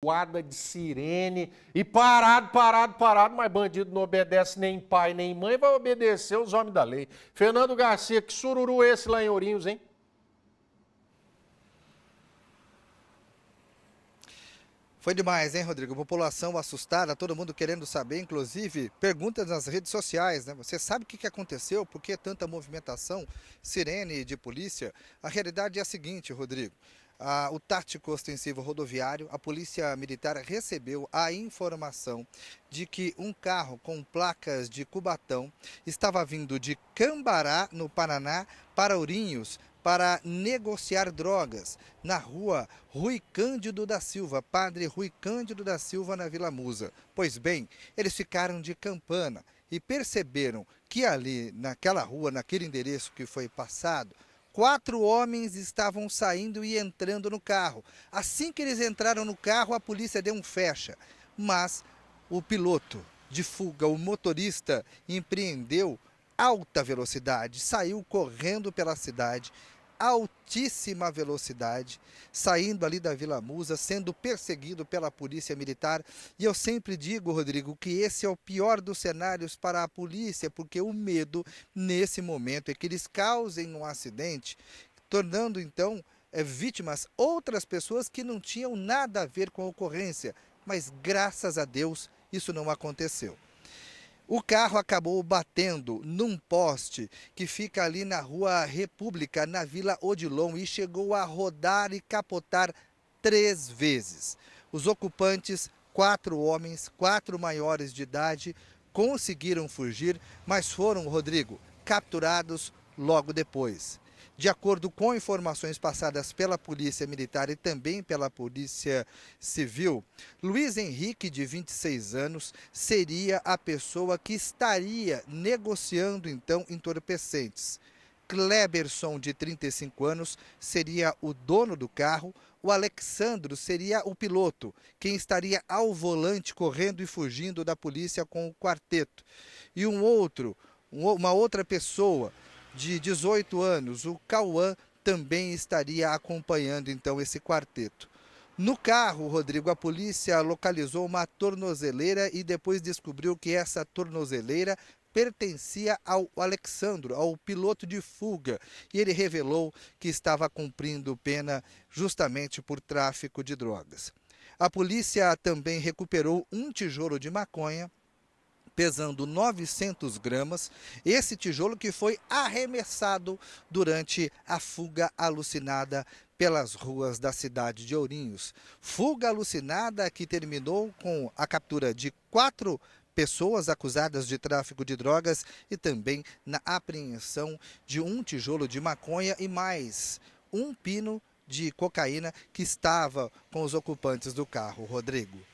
guarda de sirene e parado, parado, parado, mas bandido não obedece nem pai nem mãe, vai obedecer os homens da lei. Fernando Garcia, que sururu esse lá em Ourinhos, hein? Foi demais, hein, Rodrigo? População assustada, todo mundo querendo saber, inclusive perguntas nas redes sociais, né? Você sabe o que aconteceu? Por que tanta movimentação, sirene de polícia? A realidade é a seguinte, Rodrigo o tático ostensivo rodoviário, a Polícia Militar recebeu a informação de que um carro com placas de Cubatão estava vindo de Cambará, no Paraná, para Ourinhos, para negociar drogas na rua Rui Cândido da Silva, Padre Rui Cândido da Silva, na Vila Musa. Pois bem, eles ficaram de campana e perceberam que ali, naquela rua, naquele endereço que foi passado, Quatro homens estavam saindo e entrando no carro. Assim que eles entraram no carro, a polícia deu um fecha. Mas o piloto de fuga, o motorista, empreendeu alta velocidade, saiu correndo pela cidade altíssima velocidade, saindo ali da Vila Musa, sendo perseguido pela polícia militar. E eu sempre digo, Rodrigo, que esse é o pior dos cenários para a polícia, porque o medo nesse momento é que eles causem um acidente, tornando então eh, vítimas outras pessoas que não tinham nada a ver com a ocorrência. Mas graças a Deus isso não aconteceu. O carro acabou batendo num poste que fica ali na Rua República, na Vila Odilon, e chegou a rodar e capotar três vezes. Os ocupantes, quatro homens, quatro maiores de idade, conseguiram fugir, mas foram, Rodrigo, capturados logo depois. De acordo com informações passadas pela Polícia Militar e também pela Polícia Civil, Luiz Henrique, de 26 anos, seria a pessoa que estaria negociando então entorpecentes. Kleberson, de 35 anos, seria o dono do carro, o Alexandro seria o piloto, quem estaria ao volante correndo e fugindo da polícia com o quarteto. E um outro, uma outra pessoa de 18 anos, o Cauã também estaria acompanhando então esse quarteto. No carro, Rodrigo, a polícia localizou uma tornozeleira e depois descobriu que essa tornozeleira pertencia ao Alexandro, ao piloto de fuga, e ele revelou que estava cumprindo pena justamente por tráfico de drogas. A polícia também recuperou um tijolo de maconha, pesando 900 gramas, esse tijolo que foi arremessado durante a fuga alucinada pelas ruas da cidade de Ourinhos. Fuga alucinada que terminou com a captura de quatro pessoas acusadas de tráfico de drogas e também na apreensão de um tijolo de maconha e mais um pino de cocaína que estava com os ocupantes do carro, Rodrigo.